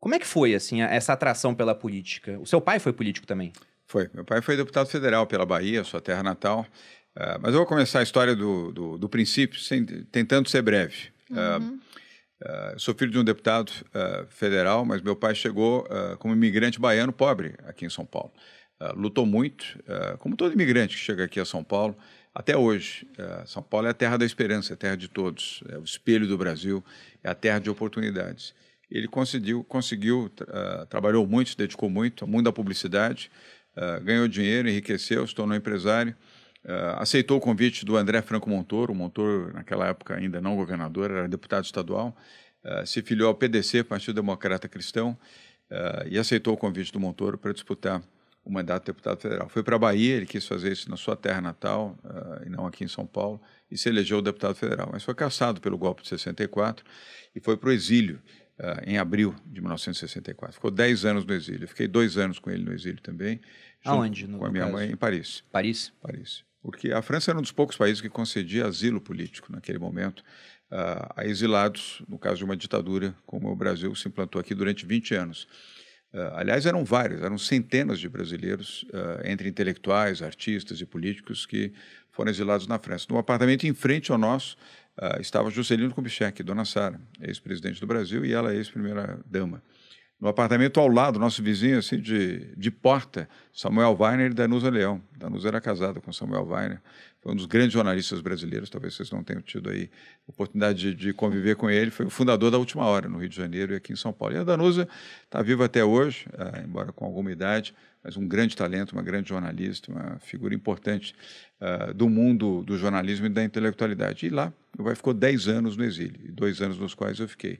Como é que foi, assim, essa atração pela política? O seu pai foi político também? Foi. Meu pai foi deputado federal pela Bahia, sua terra natal. Uh, mas eu vou começar a história do, do, do princípio, sem, tentando ser breve. Ah, uhum. Uh, Uh, sou filho de um deputado uh, federal, mas meu pai chegou uh, como imigrante baiano pobre aqui em São Paulo. lutou muito, como todo imigrante que chega aqui a São Paulo, até hoje. São Paulo é a terra da esperança, é a terra de todos, é o espelho do Brasil, é a terra de oportunidades ele conseguiu, conseguiu uh, trabalhou muito, se dedicou muito, muito da publicidade, uh, ganhou dinheiro, enriqueceu, se tornou empresário, uh, aceitou o convite do André Franco Montoro, o Montoro naquela época ainda não governador, era deputado estadual, se filiou ao PDC, Partido Democrata Cristão, e aceitou o convite do Montoro para disputar o mandato de deputado federal. Foi para a Bahia, ele quis fazer isso na sua terra natal, uh, e não aqui em São Paulo, e se elegeu deputado federal. Mas foi caçado pelo golpe de 64 e foi para o exílio uh, em abril de 1964. Ficou 10 anos no exílio. fiquei dois anos com ele no exílio também. Aonde? No, com a minha caso? mãe, em Paris. Paris? Paris. Porque a França era um dos poucos países que concedia asilo político naquele momento uh, a exilados, no caso de uma ditadura, como o Brasil se implantou aqui durante 20 anos. Uh, aliás, eram vários, eram centenas de brasileiros, uh, entre intelectuais, artistas e políticos, que foram exilados na França. No apartamento em frente ao nosso, ah, estava Juscelino Kubitschek, dona Sara, ex-presidente do Brasil, e ela é ex-primeira-dama no apartamento ao lado, nosso vizinho, assim, de, de porta, Samuel Weiner e Danusa Leão. Danusa era casada com Samuel Weiner, foi um dos grandes jornalistas brasileiros, talvez vocês não tenham tido aí oportunidade de, de conviver com ele, foi o fundador da Última Hora, no Rio de Janeiro e aqui em São Paulo. E a Danusa está viva até hoje, é, embora com alguma idade, mas um grande talento, uma grande jornalista, uma figura importante uh, do mundo do jornalismo e da intelectualidade. E lá, meu pai ficou 10 anos no exílio, dois anos nos quais eu fiquei.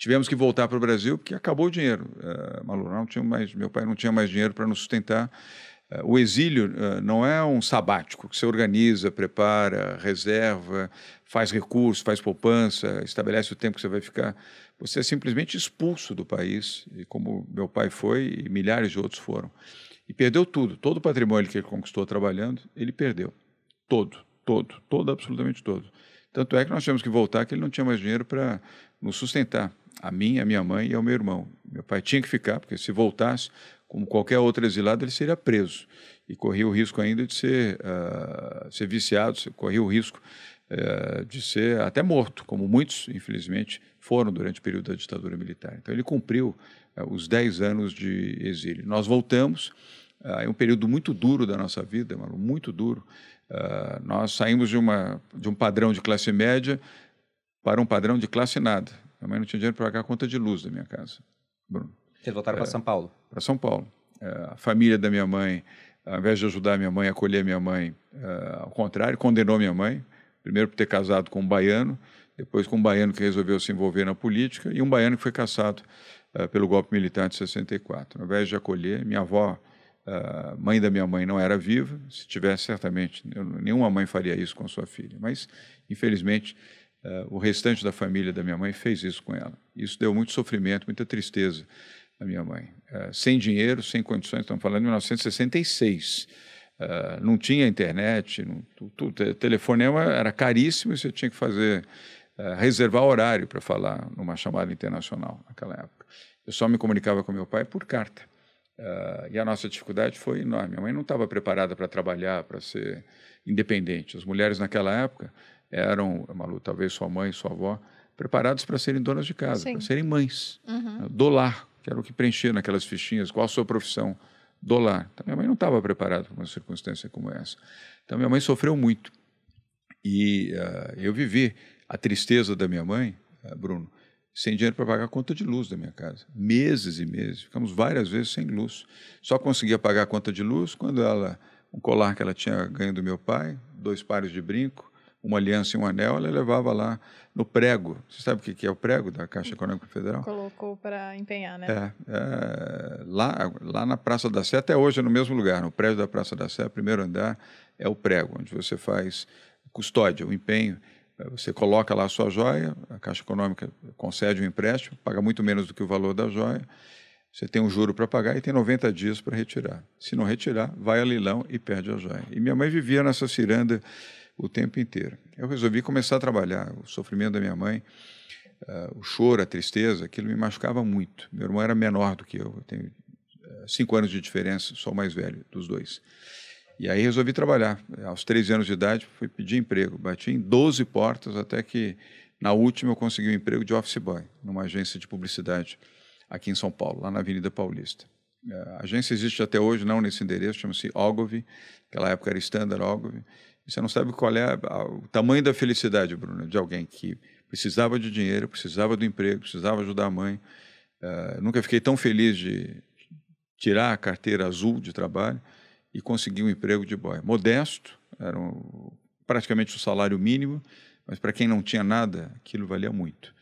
Tivemos que voltar para o Brasil porque acabou o dinheiro. Uh, eh, Malu, não tinha mais, meu pai não tinha mais dinheiro para nos sustentar. Uh, o exílio uh, não é um sabático que você organiza, prepara, reserva, faz recursos, faz poupança, estabelece o tempo que você vai ficar. Você é simplesmente expulso do país, e como meu pai foi e milhares de outros foram. E perdeu tudo, todo o patrimônio que ele conquistou trabalhando, ele perdeu. Todo, todo, todo, absolutamente todo. Tanto é que nós tivemos que voltar, que ele não tinha mais dinheiro para nos sustentar a mim, a minha mãe e ao meu irmão. Meu pai tinha que ficar, porque se voltasse, como qualquer outro exilado, ele seria preso e corria o risco ainda de ser, uh, ser viciado, corria o risco uh, de ser até morto, como muitos, infelizmente, foram durante o período da ditadura militar. Então, ele cumpriu uh, os 10 anos de exílio. Nós voltamos, ah, é um período muito duro da nossa vida, muito duro. Ah, nós saímos de, uma, de um padrão de classe média para um padrão de classe nada. Minha mãe não tinha dinheiro para pagar a conta de luz da minha casa. Bruno. Vocês voltaram é, para São Paulo? Para São Paulo. É, a família da minha mãe, ao invés de ajudar minha mãe, acolher minha mãe, é, ao contrário, condenou minha mãe. Primeiro por ter casado com um baiano, depois com um baiano que resolveu se envolver na política e um baiano que foi caçado é, pelo golpe militar de 64. Ao invés de acolher, minha avó, é, mãe da minha mãe, não era viva. Se tivesse, certamente, nenhuma mãe faria isso com sua filha. Mas, infelizmente, o restante da família da minha mãe fez isso com ela. Isso deu muito sofrimento, muita tristeza à minha mãe. Eh, sem dinheiro, sem condições, estamos falando de 1966. Eh, não tinha internet, não, tudo, telefonema era caríssimo e você tinha que fazer, eh, reservar horário para falar numa chamada internacional naquela época. Eu só me comunicava com meu pai por carta. Uh, e a nossa dificuldade foi enorme. Minha mãe não estava preparada para trabalhar, para ser independente. As mulheres naquela época eram, Malu, talvez sua mãe, sua avó, preparados para serem donas de casa, para serem mães. Uhum. Né? Dolar, que era o que preenchia naquelas fichinhas, qual a sua profissão? Dolar. Então, minha mãe não estava preparada para uma circunstância como essa. Então, minha mãe sofreu muito. E uh, eu vivi a tristeza da minha mãe, uh, Bruno, sem dinheiro para pagar a conta de luz da minha casa. Meses e meses. Ficamos várias vezes sem luz. Só conseguia pagar a conta de luz quando ela. Um colar que ela tinha ganho do meu pai, dois pares de brinco, uma aliança e um anel, ela levava lá no prego. Você sabe o que é o prego da Caixa Econômica Federal? Colocou para empenhar, né? É, é, lá, lá na Praça da Sé, até hoje é no mesmo lugar, no prédio da Praça da Sé, primeiro andar, é o prego, onde você faz custódia, o empenho. É, você coloca lá a sua joia, a Caixa Econômica concede um empréstimo, paga muito menos do que o valor da joia, você tem um juro para pagar e tem 90 dias para retirar. Se não retirar, vai a leilão e perde a joia. E minha mãe vivia nessa ciranda o tempo inteiro. Eu resolvi começar a trabalhar. O sofrimento da minha mãe, uh, o choro, a tristeza, aquilo me machucava muito. Meu irmão era menor do que eu, eu tenho eh, cinco anos de diferença, sou o mais velho dos dois. E aí resolvi trabalhar. Aos 13 anos de idade, fui pedir emprego. Bati em 12 portas até que, na última, eu consegui um emprego de office boy, numa agência de publicidade aqui em São Paulo, lá na Avenida Paulista. Eh, a agência existe até hoje, não nesse endereço, chama-se Ogilvy, naquela época era Standard Ogilvy. Você não sabe qual é o tamanho da felicidade, Bruno, de alguém que precisava de dinheiro, precisava do emprego, precisava ajudar a mãe. Uh, nunca fiquei tão feliz de tirar a carteira azul de trabalho e conseguir um emprego de boy. Modesto, era um, praticamente o um salário mínimo, mas para quem não tinha nada, aquilo valia muito.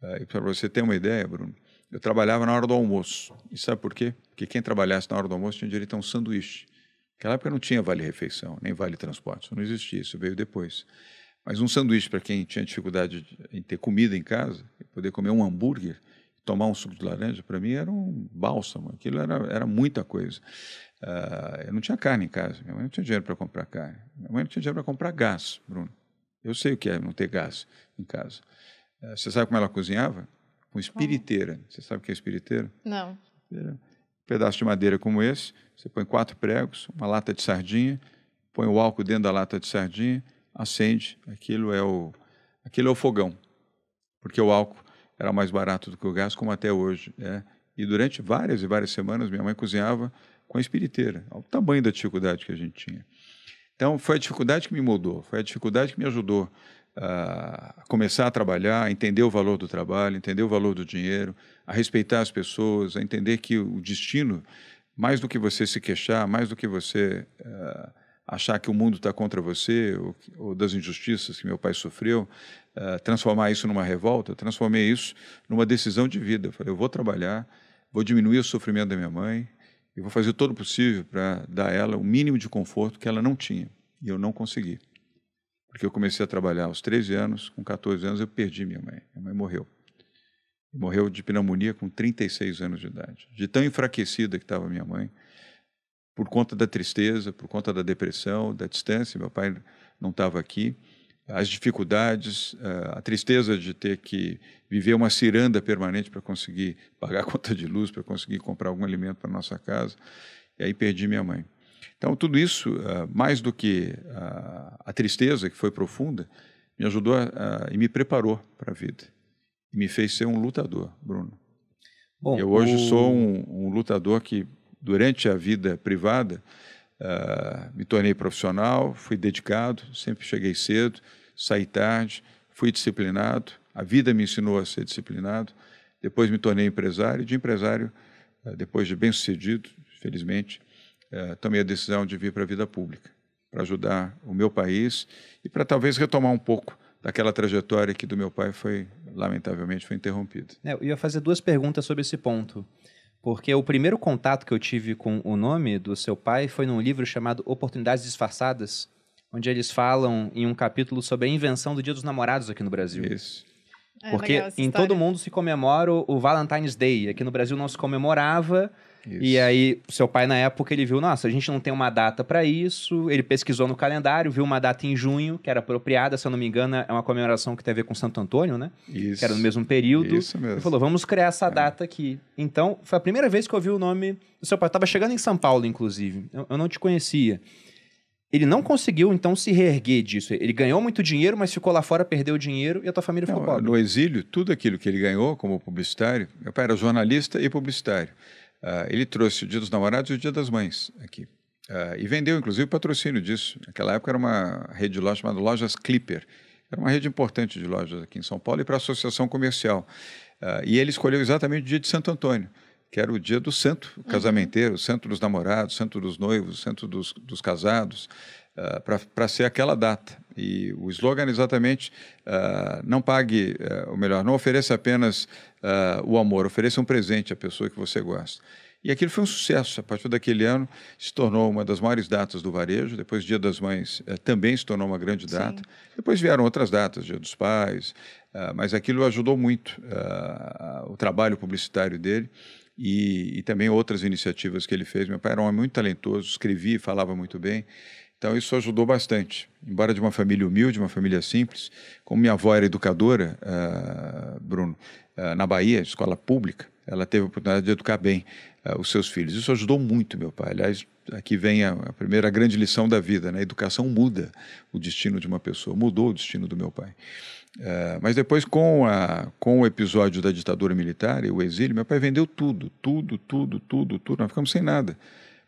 Uh, e para você ter uma ideia, Bruno, eu trabalhava na hora do almoço. E sabe por quê? Porque quem trabalhasse na hora do almoço tinha direito a um sanduíche. Naquela época não tinha vale-refeição, nem vale-transporte, não existia, isso veio depois. Mas um sanduíche para quem tinha dificuldade em ter comida em casa, poder comer um hambúrguer, tomar um suco de laranja, para mim era um bálsamo, aquilo era, era muita coisa. Uh, eu não tinha carne em casa, minha mãe não tinha dinheiro para comprar carne, minha mãe não tinha dinheiro para comprar gás, Bruno. Eu sei o que é não ter gás em casa. Uh, você sabe como ela cozinhava? Com espiriteira. Você sabe o que é espiriteira? Não. Espiriteira pedaço de madeira como esse, você põe quatro pregos, uma lata de sardinha, põe o álcool dentro da lata de sardinha, acende, aquilo é o, aquilo é o fogão, porque o álcool era mais barato do que o gás, como até hoje. Né? E durante várias e várias semanas, minha mãe cozinhava com a espiriteira, ao tamanho da dificuldade que a gente tinha. Então, foi a dificuldade que me mudou, foi a dificuldade que me ajudou a começar a trabalhar, a entender o valor do trabalho, entender o valor do dinheiro, a respeitar as pessoas, a entender que o destino, mais do que você se queixar, mais do que você uh, achar que o mundo está contra você ou, ou, das injustiças que meu pai sofreu, uh, transformar isso numa revolta, transformei isso numa decisão de vida. Eu falei, eu vou trabalhar, vou diminuir o sofrimento da minha mãe e vou fazer todo o possível para dar a ela o mínimo de conforto que ela não tinha. E eu não consegui. Porque eu comecei a trabalhar aos 13 anos, com 14 anos eu perdi minha mãe. Minha mãe morreu. Morreu de pneumonia com 36 anos de idade. De tão enfraquecida que estava minha mãe, por conta da tristeza, por conta da depressão, da distância, meu pai não estava aqui, as dificuldades, eh, a tristeza de ter que viver uma ciranda permanente para conseguir pagar a conta de luz, para conseguir comprar algum alimento para nossa casa. E aí perdi minha mãe. Então, tudo isso, ah, mais do que ah, a tristeza, que foi profunda, me ajudou a, e me preparou para a vida. E me fez ser um lutador, Bruno. Bom, eu hoje o... sou um, um, lutador que, durante a vida privada, uh, me tornei profissional, fui dedicado, sempre cheguei cedo, saí tarde, fui disciplinado, a vida me ensinou a ser disciplinado, depois me tornei empresário, de empresário, uh, depois de bem-sucedido, felizmente, é, tomei a decisão de vir para a vida pública, para ajudar o meu país e para talvez retomar um pouco daquela trajetória que do meu pai foi, lamentavelmente, foi interrompida. É, eu ia fazer duas perguntas sobre esse ponto. Porque o primeiro contato que eu tive com o nome do seu pai foi num livro chamado Oportunidades Disfarçadas, onde eles falam em um capítulo sobre a invenção do Dia dos Namorados aqui no Brasil. Isso. Ah, é porque é, em todo mundo se comemora o Valentine's Day. Aqui no Brasil não se comemorava, isso. E aí, seu pai, na época, ele viu: nossa, a gente não tem uma data para isso. Ele pesquisou no calendário, viu uma data em junho, que era apropriada, se eu não me engano, é uma comemoração que tem a ver com Santo Antônio, né? Isso. Que era no mesmo período. Isso mesmo. Ele falou: vamos criar essa é. data aqui. Então, foi a primeira vez que eu vi o nome do seu pai. Eu tava chegando em São Paulo, inclusive. eu, eu não te conhecia ele não conseguiu, então, se reerguer disso. Ele ganhou muito dinheiro, mas ficou lá fora, perdeu o dinheiro e a tua família ficou não, pobre. No exílio, tudo aquilo que ele ganhou como publicitário, meu pai era jornalista e publicitário. Uh, ele trouxe o Dia dos Namorados e o Dia das Mães aqui. Uh, e vendeu, inclusive, o patrocínio disso. Naquela época era uma rede de lojas chamada Lojas Clipper. Era uma rede importante de lojas aqui em São Paulo e para a associação comercial. Uh, e ele escolheu exatamente o dia de Santo Antônio, que era o dia do santo o uhum. casamenteiro, uhum. santo dos namorados, santo dos noivos, santo dos, dos casados, para ser aquela data. E o slogan é exatamente: uh, não pague, uh, ou melhor, não ofereça apenas uh, o amor, ofereça um presente à pessoa que você gosta. E aquilo foi um sucesso. A partir daquele ano, se tornou uma das maiores datas do varejo. Depois, Dia das Mães eh, também se tornou uma grande data. Sim. Depois vieram outras datas, Dia dos Pais. Uh, mas aquilo ajudou muito uh, o trabalho publicitário dele e, e, também outras iniciativas que ele fez. Meu pai era um homem muito talentoso, escrevia e falava muito bem. Então isso ajudou bastante. Embora de uma família humilde, uma família simples, como minha avó era educadora, uh, Bruno, uh, na Bahia, escola pública, ela teve a oportunidade de educar bem uh, os seus filhos. Isso ajudou muito meu pai. Aliás, aqui vem a, a, primeira grande lição da vida, né? A educação muda o destino de uma pessoa, mudou o destino do meu pai. mas depois, com, a, com o episódio da ditadura militar e o exílio, meu pai vendeu tudo, tudo, tudo, tudo, tudo. Nós ficamos sem nada.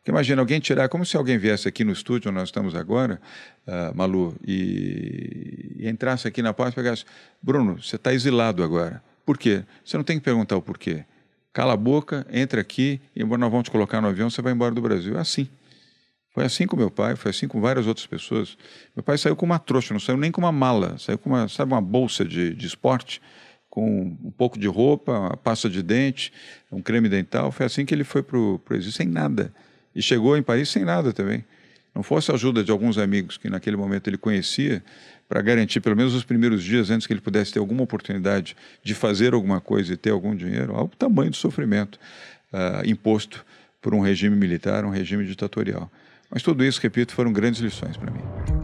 Porque imagina, alguém tirar, como se alguém viesse aqui no estúdio onde nós estamos agora, uh, Malu, e, e, entrasse aqui na porta e pegasse, Bruno, você está exilado agora. Por quê? Você não tem que perguntar o porquê. Cala a boca, entra aqui, e nós vamos te colocar no avião, você vai embora do Brasil. É assim. Foi assim com meu pai, foi assim com várias outras pessoas. Meu pai saiu com uma trouxa, não saiu nem com uma mala, saiu com uma, sabe, uma bolsa de, de esporte, com um pouco de roupa, uma pasta de dente, um creme dental. Foi assim que ele foi para o Brasil, sem nada. E chegou em Paris sem nada também. Não fosse a ajuda de alguns amigos que naquele momento ele conhecia, para garantir pelo menos os primeiros dias antes que ele pudesse ter alguma oportunidade de fazer alguma coisa e ter algum dinheiro, ao tamanho do sofrimento uh, imposto por um regime militar, um regime ditatorial. Mas tudo isso, repito, foram grandes lições para mim.